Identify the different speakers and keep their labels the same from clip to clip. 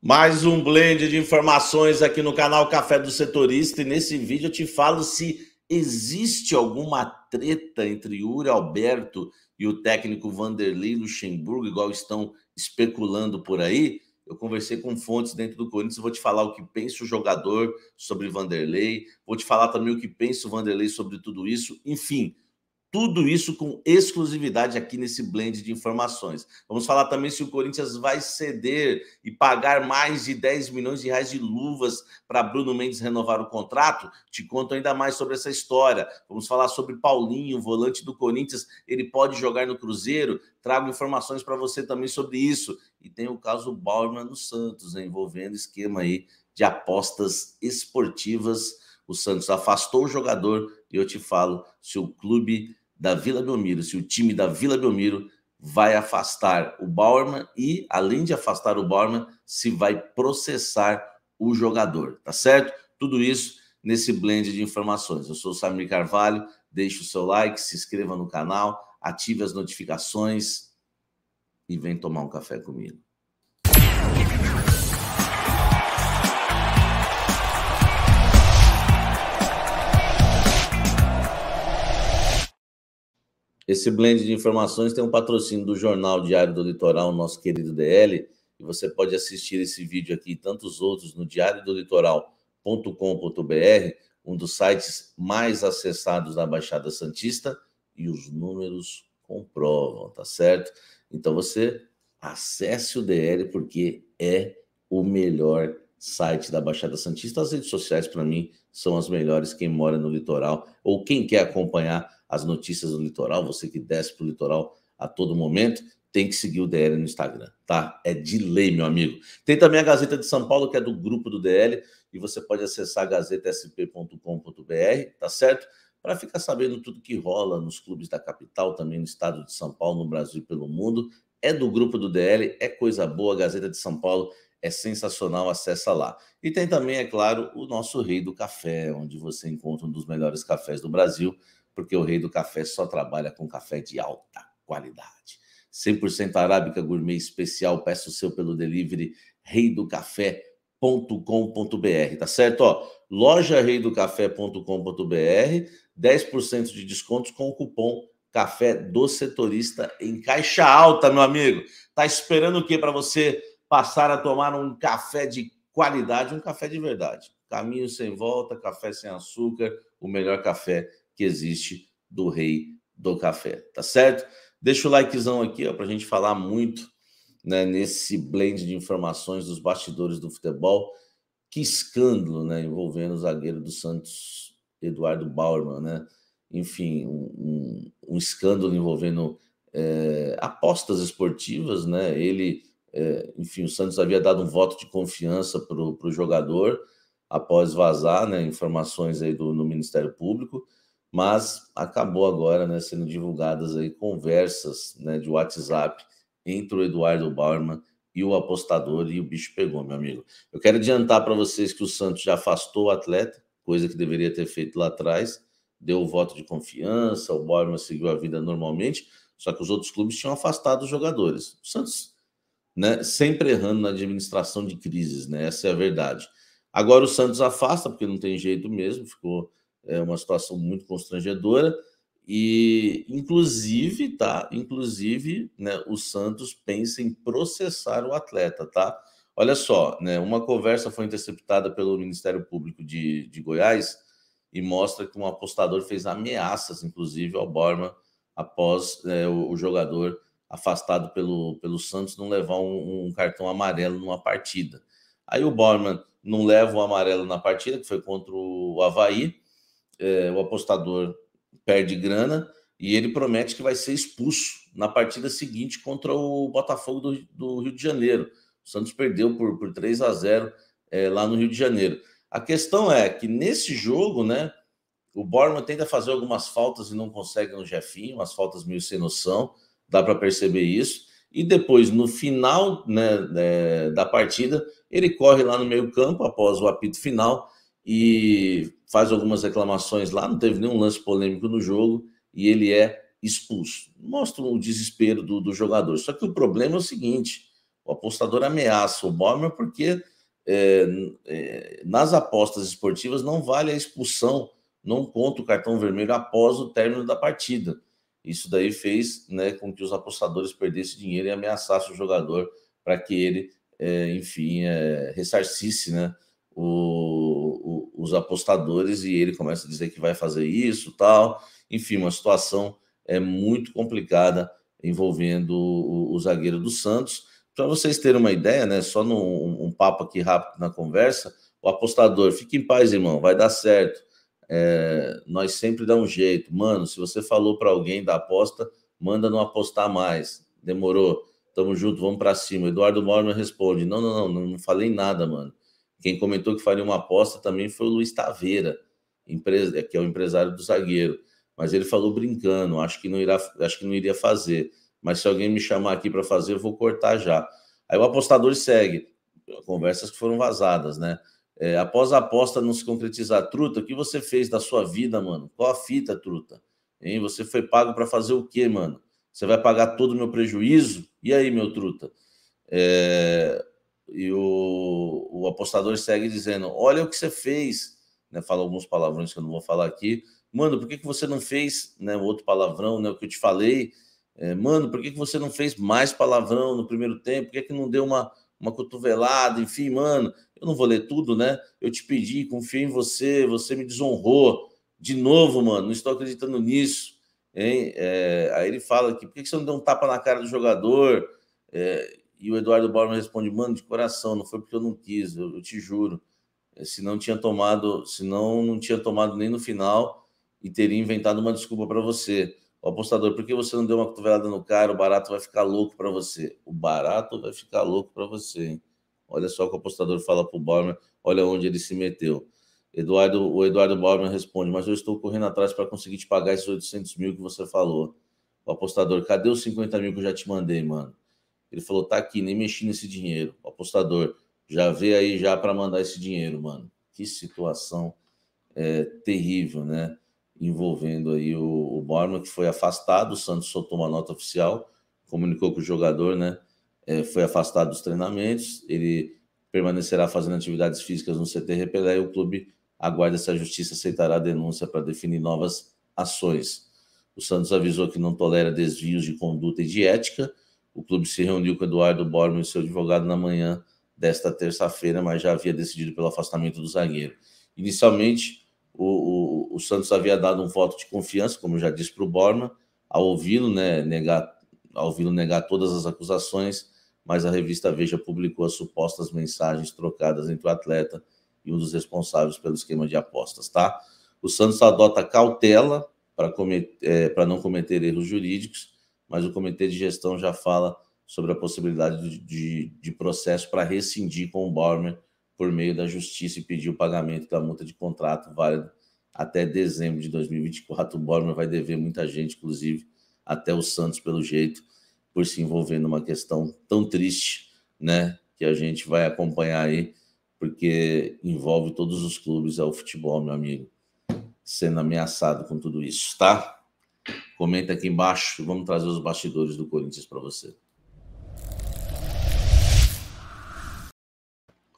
Speaker 1: Mais um blend de informações aqui no canal Café do Setorista e nesse vídeo eu te falo se existe alguma treta entre Yuri Alberto e o técnico Vanderlei Luxemburgo, igual estão especulando por aí. Eu conversei com fontes dentro do Corinthians, vou te falar o que pensa o jogador sobre Vanderlei, vou te falar também o que pensa o Vanderlei sobre tudo isso. Enfim, tudo isso com exclusividade aqui nesse blend de informações. Vamos falar também se o Corinthians vai ceder e pagar mais de 10 milhões de reais de luvas para Bruno Mendes renovar o contrato. Te conto ainda mais sobre essa história. Vamos falar sobre Paulinho, volante do Corinthians. Ele pode jogar no Cruzeiro? Trago informações para você também sobre isso. E tem o caso Bauman no Santos, envolvendo esquema aí de apostas esportivas. O Santos afastou o jogador e eu te falo se o clube da Vila Belmiro, se o time da Vila Belmiro vai afastar o Bauerman e, além de afastar o Bauerman, se vai processar o jogador, tá certo? Tudo isso nesse blend de informações. Eu sou o Samir Carvalho, deixe o seu like, se inscreva no canal, ative as notificações e vem tomar um café comigo. Esse blend de informações tem um patrocínio do Jornal Diário do Litoral, nosso querido DL, e você pode assistir esse vídeo aqui e tantos outros no diariodolitoral.com.br, um dos sites mais acessados da Baixada Santista, e os números comprovam, tá certo? Então você acesse o DL porque é o melhor site da Baixada Santista. As redes sociais, para mim, são as melhores. Quem mora no litoral ou quem quer acompanhar as notícias do litoral, você que desce para o litoral a todo momento, tem que seguir o DL no Instagram, tá? É de lei, meu amigo. Tem também a Gazeta de São Paulo, que é do grupo do DL, e você pode acessar gazetasp.com.br, tá certo? Para ficar sabendo tudo que rola nos clubes da capital, também no estado de São Paulo, no Brasil e pelo mundo. É do grupo do DL, é coisa boa, Gazeta de São Paulo é sensacional, acessa lá. E tem também, é claro, o nosso Rei do Café, onde você encontra um dos melhores cafés do Brasil, porque o Rei do Café só trabalha com café de alta qualidade. 100% Arábica Gourmet Especial, peço o seu pelo delivery, reidocafé.com.br, tá certo? Ó, loja reidocafé.com.br, 10% de descontos com o cupom Café do Setorista em Caixa Alta, meu amigo. Tá esperando o que para você passar a tomar um café de qualidade, um café de verdade. Caminho sem volta, café sem açúcar, o melhor café que existe do rei do café, tá certo? Deixa o likezão aqui, ó, a gente falar muito né, nesse blend de informações dos bastidores do futebol. Que escândalo, né, envolvendo o zagueiro do Santos, Eduardo Bauerman, né? Enfim, um, um, um escândalo envolvendo é, apostas esportivas, né? Ele é, enfim, o Santos havia dado um voto de confiança para o jogador após vazar né, informações aí do, no Ministério Público, mas acabou agora né, sendo divulgadas aí conversas né, de WhatsApp entre o Eduardo Bauerman e o apostador, e o bicho pegou, meu amigo. Eu quero adiantar para vocês que o Santos já afastou o atleta, coisa que deveria ter feito lá atrás, deu o voto de confiança, o Bauerman seguiu a vida normalmente, só que os outros clubes tinham afastado os jogadores. O Santos né? Sempre errando na administração de crises, né? Essa é a verdade. Agora o Santos afasta, porque não tem jeito mesmo, ficou é, uma situação muito constrangedora. E, inclusive, tá? Inclusive, né, o Santos pensa em processar o atleta, tá? Olha só, né, uma conversa foi interceptada pelo Ministério Público de, de Goiás e mostra que um apostador fez ameaças, inclusive, ao Borman após é, o, o jogador afastado pelo, pelo Santos, não levar um, um cartão amarelo numa partida. Aí o Borman não leva o amarelo na partida, que foi contra o Havaí. É, o apostador perde grana e ele promete que vai ser expulso na partida seguinte contra o Botafogo do, do Rio de Janeiro. O Santos perdeu por, por 3 a 0 é, lá no Rio de Janeiro. A questão é que nesse jogo, né, o Borman tenta fazer algumas faltas e não consegue no Jefinho, umas faltas meio sem noção dá para perceber isso. E depois, no final né, é, da partida, ele corre lá no meio-campo após o apito final e faz algumas reclamações lá. Não teve nenhum lance polêmico no jogo e ele é expulso. Mostra o desespero do, do jogador. Só que o problema é o seguinte: o apostador ameaça o bomber porque é, é, nas apostas esportivas não vale a expulsão, não conta o cartão vermelho após o término da partida. Isso daí fez né, com que os apostadores perdessem dinheiro e ameaçassem o jogador para que ele, é, enfim, é, ressarcisse né, o, o, os apostadores e ele começa a dizer que vai fazer isso, tal. Enfim, uma situação é muito complicada envolvendo o, o zagueiro do Santos. Para vocês terem uma ideia, né, só num um papo aqui rápido na conversa, o apostador, fique em paz, irmão, vai dar certo é, nós sempre dá um jeito. Mano, se você falou para alguém da aposta, manda não apostar mais. Demorou. Tamo junto, vamos para cima. Eduardo Mormon responde: não, não, não, não falei nada, mano. Quem comentou que faria uma aposta também foi o Luiz Taveira, que é o empresário do zagueiro. Mas ele falou brincando, acho que não, irá, acho que não iria fazer. Mas se alguém me chamar aqui para fazer, eu vou cortar já. Aí o apostador segue. Conversas que foram vazadas, né? É, após a aposta não se concretizar, Truta, o que você fez da sua vida, mano? Qual a fita, Truta? Hein? Você foi pago para fazer o quê, mano? Você vai pagar todo o meu prejuízo? E aí, meu Truta? É... E o... o, apostador segue dizendo: Olha o que você fez. Né? Fala alguns palavrões que eu não vou falar aqui. Mano, por que, que você não fez né, outro palavrão, né, o que eu te falei? É, mano, por que, que você não fez mais palavrão no primeiro tempo? Por que, que não deu uma uma cotovelada, enfim, mano, eu não vou ler tudo, né? Eu te pedi, confiei em você, você me desonrou. De novo, mano, não estou acreditando nisso. Hein? É, aí ele fala aqui, por que você não deu um tapa na cara do jogador? É, e o Eduardo Borges responde, mano, de coração, não foi porque eu não quis, eu, eu te juro. É, se não tinha tomado, se não, não tinha tomado nem no final e teria inventado uma desculpa para você. O apostador, por que você não deu uma cotovelada no cara? O barato vai ficar louco para você. O barato vai ficar louco para você, hein? Olha só o que o apostador fala para o Bauman, olha onde ele se meteu. Eduardo, o Eduardo Bauman responde, mas eu estou correndo atrás para conseguir te pagar esses 800 mil que você falou. O apostador, cadê os 50 mil que eu já te mandei, mano? Ele falou, tá aqui, nem mexi nesse dinheiro. O apostador, já vê aí já para mandar esse dinheiro, mano. Que situação é, terrível, né? envolvendo aí o, o que foi afastado, o Santos soltou uma nota oficial, comunicou que o jogador, né? É, foi afastado dos treinamentos, ele permanecerá fazendo atividades físicas no CT Repelé e o clube aguarda se a justiça aceitará a denúncia para definir novas ações. O Santos avisou que não tolera desvios de conduta e de ética. O clube se reuniu com Eduardo Borman e seu advogado na manhã desta terça-feira, mas já havia decidido pelo afastamento do zagueiro. Inicialmente, o, o, o Santos havia dado um voto de confiança, como já disse para o Borma, ao ouvi-lo né, negar, ao ouvi negar todas as acusações, mas a revista Veja publicou as supostas mensagens trocadas entre o atleta e um dos responsáveis pelo esquema de apostas, tá? O Santos adota cautela para é, não cometer erros jurídicos, mas o comitê de gestão já fala sobre a possibilidade de, de, de processo para rescindir com o Balmer por meio da justiça e pedir o pagamento da multa de contrato válido até dezembro de 2024. O Borman vai dever muita gente, inclusive até o Santos, pelo jeito, por se envolver numa questão tão triste, né? Que a gente vai acompanhar aí, porque envolve todos os clubes, é o futebol, meu amigo, sendo ameaçado com tudo isso, tá? Comenta aqui embaixo, vamos trazer os bastidores do Corinthians para você.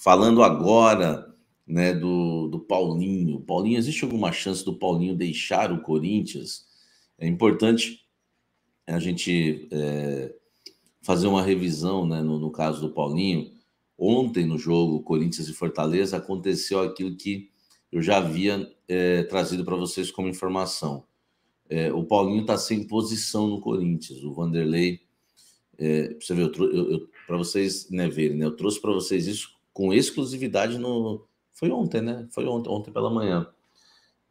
Speaker 1: Falando agora né, do, do Paulinho. Paulinho, existe alguma chance do Paulinho deixar o Corinthians? É importante é, a gente é, fazer uma revisão né, no, no caso do Paulinho. Ontem, no jogo Corinthians e Fortaleza, aconteceu aquilo que eu já havia é, trazido para vocês como informação. É, o Paulinho está sem posição no Corinthians. O Vanderlei, é, você para vocês né, verem, né, eu trouxe para vocês isso com exclusividade no. Foi ontem, né? Foi ontem, ontem pela manhã.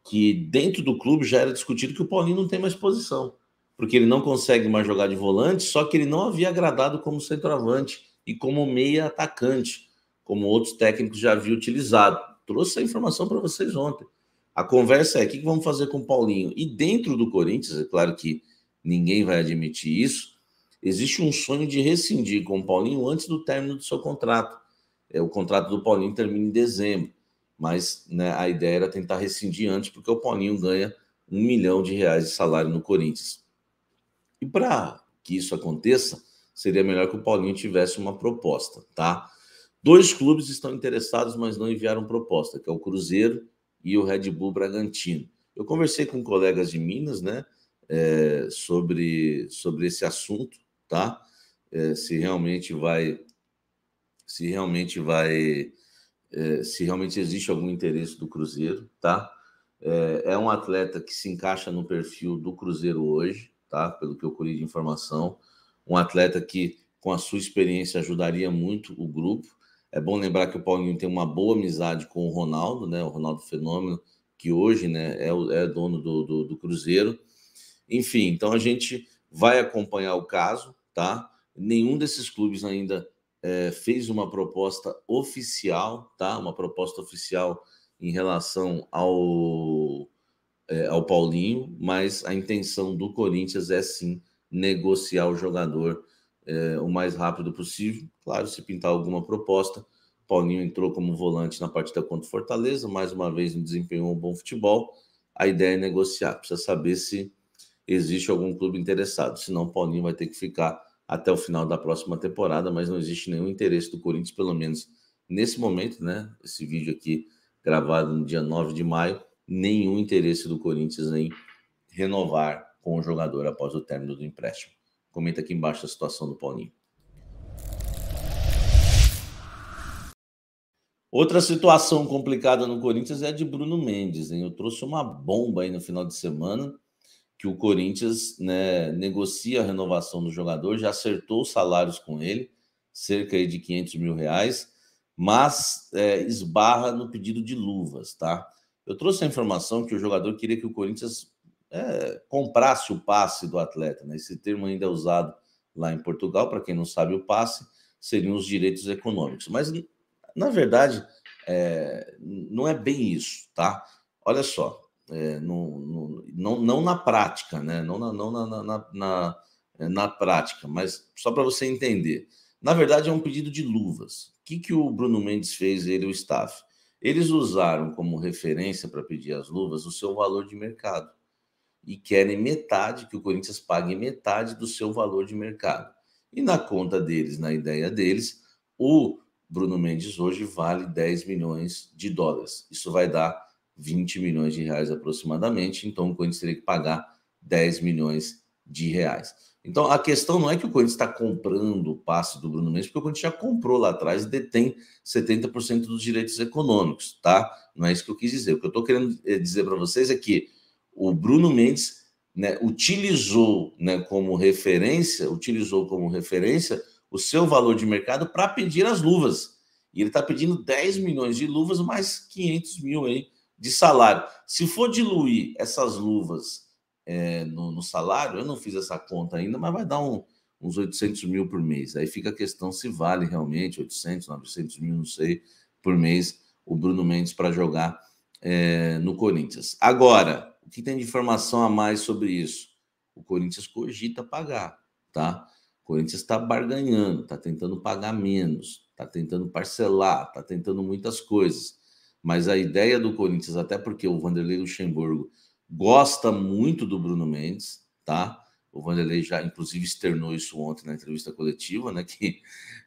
Speaker 1: Que dentro do clube já era discutido que o Paulinho não tem mais posição. Porque ele não consegue mais jogar de volante, só que ele não havia agradado como centroavante e como meia atacante, como outros técnicos já haviam utilizado. Trouxe a informação para vocês ontem. A conversa é: o que vamos fazer com o Paulinho? E dentro do Corinthians, é claro que ninguém vai admitir isso, existe um sonho de rescindir com o Paulinho antes do término do seu contrato. É, o contrato do Paulinho termina em dezembro, mas né, a ideia era tentar rescindir antes, porque o Paulinho ganha um milhão de reais de salário no Corinthians. E para que isso aconteça, seria melhor que o Paulinho tivesse uma proposta, tá? Dois clubes estão interessados, mas não enviaram proposta, que é o Cruzeiro e o Red Bull Bragantino. Eu conversei com colegas de Minas, né, é, sobre, sobre esse assunto, tá? É, se realmente vai se realmente vai, é, se realmente existe algum interesse do Cruzeiro, tá? É, é, um atleta que se encaixa no perfil do Cruzeiro hoje, tá? Pelo que eu colhi de informação, um atleta que com a sua experiência ajudaria muito o grupo. É bom lembrar que o Paulinho tem uma boa amizade com o Ronaldo, né? O Ronaldo Fenômeno, que hoje, né, é, é dono do, do, do Cruzeiro. Enfim, então a gente vai acompanhar o caso, tá? Nenhum desses clubes ainda é, fez uma proposta oficial, tá? Uma proposta oficial em relação ao, é, ao Paulinho, mas a intenção do Corinthians é sim negociar o jogador é, o mais rápido possível. Claro, se pintar alguma proposta. Paulinho entrou como volante na partida contra o Fortaleza, mais uma vez não desempenhou um bom futebol. A ideia é negociar, precisa saber se existe algum clube interessado. Senão, Paulinho vai ter que ficar até o final da próxima temporada, mas não existe nenhum interesse do Corinthians, pelo menos nesse momento, né? Esse vídeo aqui gravado no dia 9 de maio, nenhum interesse do Corinthians em renovar com o jogador após o término do empréstimo. Comenta aqui embaixo a situação do Paulinho. Outra situação complicada no Corinthians é a de Bruno Mendes. Hein? Eu trouxe uma bomba aí no final de semana que o Corinthians né, negocia a renovação do jogador, já acertou os salários com ele, cerca de 500 mil reais, mas é, esbarra no pedido de luvas, tá? Eu trouxe a informação que o jogador queria que o Corinthians é, comprasse o passe do atleta, né? Esse termo ainda é usado lá em Portugal, para quem não sabe, o passe seriam os direitos econômicos. Mas, na verdade, é, não é bem isso, tá? Olha só, é, no, no, não, não na prática, né? não, na, não na, na, na, na é, prática, mas só para você entender. Na verdade, é um pedido de luvas. O que, que o Bruno Mendes fez, ele e o staff? Eles usaram como referência para pedir as luvas o seu valor de mercado e querem metade, que o Corinthians pague metade do seu valor de mercado. E na conta deles, na ideia deles, o Bruno Mendes hoje vale 10 milhões de dólares. Isso vai dar 20 milhões de reais aproximadamente, então o Corinthians teria que pagar 10 milhões de reais. Então a questão não é que o Corinthians está comprando o passe do Bruno Mendes, porque o Corinthians já comprou lá atrás e detém 70% dos direitos econômicos, tá? Não é isso que eu quis dizer. O que eu estou querendo eh, dizer para vocês é que o Bruno Mendes né, utilizou né, como referência, utilizou como referência o seu valor de mercado para pedir as luvas. E ele está pedindo 10 milhões de luvas mais 500 mil aí de salário. Se for diluir essas luvas é, no, no, salário, eu não fiz essa conta ainda, mas vai dar um, uns 800 mil por mês. Aí fica a questão se vale realmente 800, 900 mil, não sei, por mês o Bruno Mendes para jogar é, no Corinthians. Agora, o que tem de informação a mais sobre isso? O Corinthians cogita pagar, tá? O Corinthians está barganhando, está tentando pagar menos, está tentando parcelar, está tentando muitas coisas. Mas a ideia do Corinthians, até porque o Vanderlei Luxemburgo gosta muito do Bruno Mendes, tá? O Vanderlei já, inclusive, externou isso ontem na entrevista coletiva, né? Que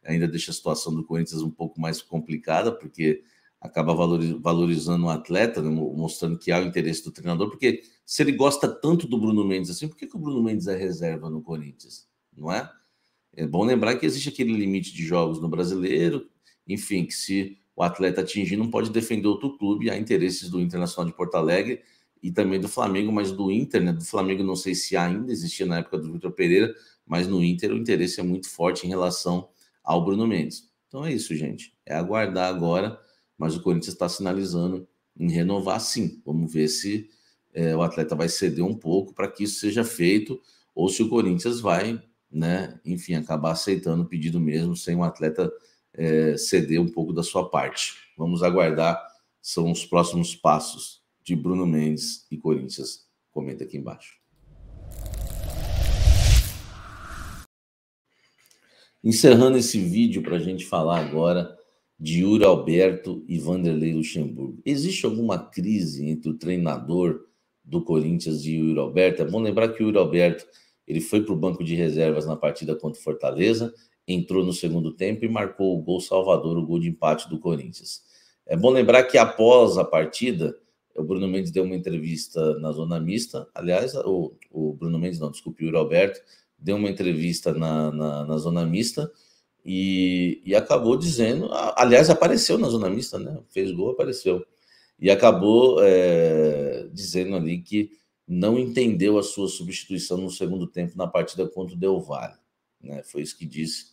Speaker 1: ainda deixa a situação do Corinthians um pouco mais complicada, porque acaba valorizando o atleta, né? mostrando que há o interesse do treinador, porque se ele gosta tanto do Bruno Mendes assim, por que, que o Bruno Mendes é reserva no Corinthians? Não é? É bom lembrar que existe aquele limite de jogos no brasileiro, enfim, que se o atleta atingido não pode defender outro clube há interesses do Internacional de Porto Alegre e também do Flamengo, mas do Inter, né? Do Flamengo não sei se ainda existia na época do Vitor Pereira, mas no Inter o interesse é muito forte em relação ao Bruno Mendes. Então é isso, gente. É aguardar agora, mas o Corinthians está sinalizando em renovar sim. Vamos ver se é, o atleta vai ceder um pouco para que isso seja feito, ou se o Corinthians vai, né, enfim, acabar aceitando o pedido mesmo, sem o atleta é, ceder um pouco da sua parte. Vamos aguardar, são os próximos passos de Bruno Mendes e Corinthians. Comenta aqui embaixo. Encerrando esse vídeo para a gente falar agora de Yuri Alberto e Vanderlei Luxemburgo. Existe alguma crise entre o treinador do Corinthians e o Yuri Alberto? É bom lembrar que o Yuri Alberto ele foi para o banco de reservas na partida contra o Fortaleza entrou no segundo tempo e marcou o gol salvador, o gol de empate do Corinthians. É bom lembrar que após a partida, o Bruno Mendes deu uma entrevista na Zona Mista. Aliás, o, o Bruno Mendes, não, desculpe, o Yuri Alberto, deu uma entrevista na, na, na Zona Mista e, e, acabou dizendo. Aliás, apareceu na Zona Mista, né? Fez gol, apareceu. E acabou é, dizendo ali que não entendeu a sua substituição no segundo tempo na partida contra o Del Valle. Né? Foi isso que disse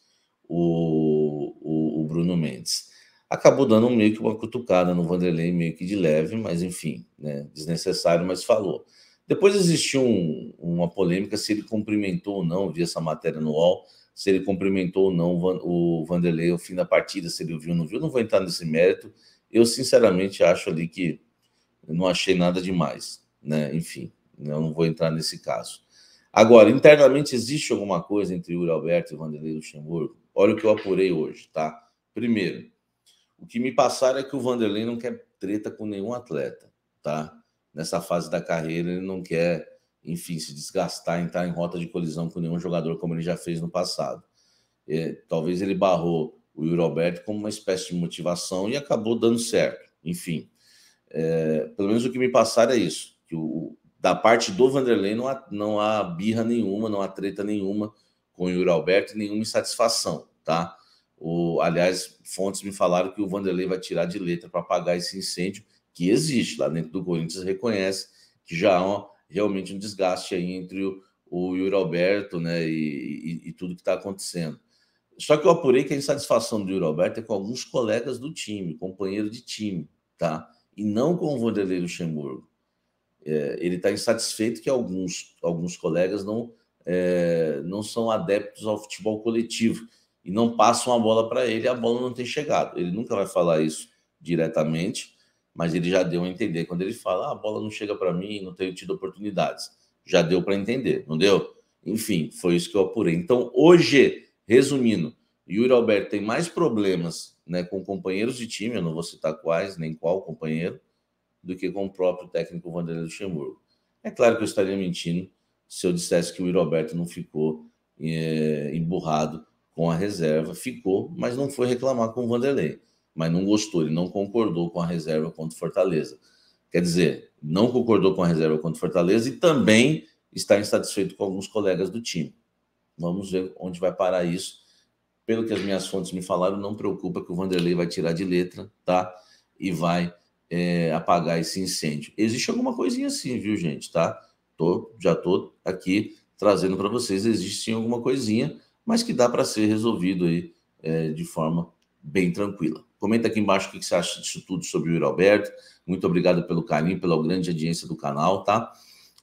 Speaker 1: o, o, o Bruno Mendes. Acabou dando meio que uma cutucada no Vanderlei, meio que de leve, mas enfim, né? desnecessário, mas falou. Depois existiu um, uma polêmica se ele cumprimentou ou não, vi essa matéria no UOL, se ele cumprimentou ou não o Vanderlei ao fim da partida, se ele viu ou não viu, não vou entrar nesse mérito. Eu, sinceramente, acho ali que não achei nada demais, né? Enfim, né? eu não vou entrar nesse caso. Agora, internamente existe alguma coisa entre Yuri Alberto e Vanderlei Luxemburgo? Olha o que eu apurei hoje, tá? Primeiro, o que me passaram é que o Vanderlei não quer treta com nenhum atleta, tá? Nessa fase da carreira, ele não quer, enfim, se desgastar, entrar em rota de colisão com nenhum jogador, como ele já fez no passado. É, talvez ele barrou o Yuri Alberto como uma espécie de motivação e acabou dando certo. Enfim, é, pelo menos o que me passaram é isso, que o, da parte do Vanderlei não há, não há birra nenhuma, não há treta nenhuma com o Yuri Alberto, nenhuma insatisfação, tá? O, aliás, fontes me falaram que o Vanderlei vai tirar de letra para apagar esse incêndio que existe lá dentro do Corinthians, reconhece que já há realmente um desgaste aí entre o, o Yuri Alberto né, e, e, e tudo que está acontecendo. Só que eu apurei que a insatisfação do Yuri Alberto é com alguns colegas do time, companheiro de time, tá? E não com o Vanderlei Luxemburgo é, ele está insatisfeito que alguns, alguns colegas não, é, não são adeptos ao futebol coletivo e não passam a bola para ele, a bola não tem chegado. Ele nunca vai falar isso diretamente, mas ele já deu a entender. Quando ele fala, ah, a bola não chega para mim, não tenho tido oportunidades, já deu para entender, não deu? Enfim, foi isso que eu apurei. Então, hoje, resumindo, Yuri Alberto tem mais problemas né, com companheiros de time, eu não vou citar quais, nem qual companheiro, do que com o próprio técnico Vanderlei Luxemburgo. É claro que eu estaria mentindo se eu dissesse que o Roberto não ficou é, emburrado com a reserva. Ficou, mas não foi reclamar com o Vanderlei. Mas não gostou, ele não concordou com a reserva contra o Fortaleza. Quer dizer, não concordou com a reserva contra o Fortaleza e também está insatisfeito com alguns colegas do time. Vamos ver onde vai parar isso. Pelo que as minhas fontes me falaram, não preocupa que o Vanderlei vai tirar de letra, tá? E vai é, apagar esse incêndio. Existe alguma coisinha assim, viu, gente? Tá? Tô, já estou aqui trazendo para vocês. Existe sim alguma coisinha, mas que dá para ser resolvido aí é, de forma bem tranquila. Comenta aqui embaixo o que você acha disso tudo sobre o Yuri Alberto. Muito obrigado pelo carinho, pela grande audiência do canal, tá?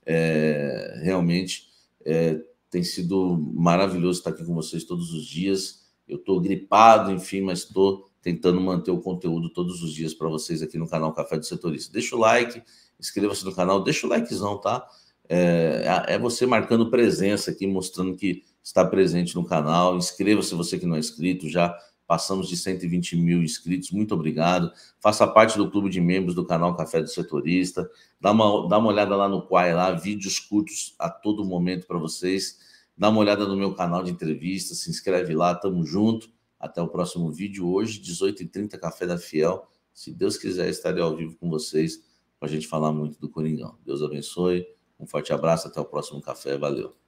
Speaker 1: É, realmente é, tem sido maravilhoso estar aqui com vocês todos os dias. Eu estou gripado, enfim, mas estou tentando manter o conteúdo todos os dias para vocês aqui no canal Café do Setorista. Deixa o like, inscreva-se no canal, deixa o likezão, tá? É, é, é você marcando presença aqui, mostrando que está presente no canal. Inscreva-se você que não é inscrito, já passamos de 120 mil inscritos, muito obrigado. Faça parte do clube de membros do canal Café do Setorista. Dá uma, dá uma olhada lá no Quai, lá, vídeos curtos a todo momento para vocês. Dá uma olhada no meu canal de entrevista, se inscreve lá, tamo junto. Até o próximo vídeo hoje, 18h30, Café da Fiel. Se Deus quiser, estarei ao vivo com vocês para a gente falar muito do Coringão. Deus abençoe. Um forte abraço, até o próximo café. Valeu.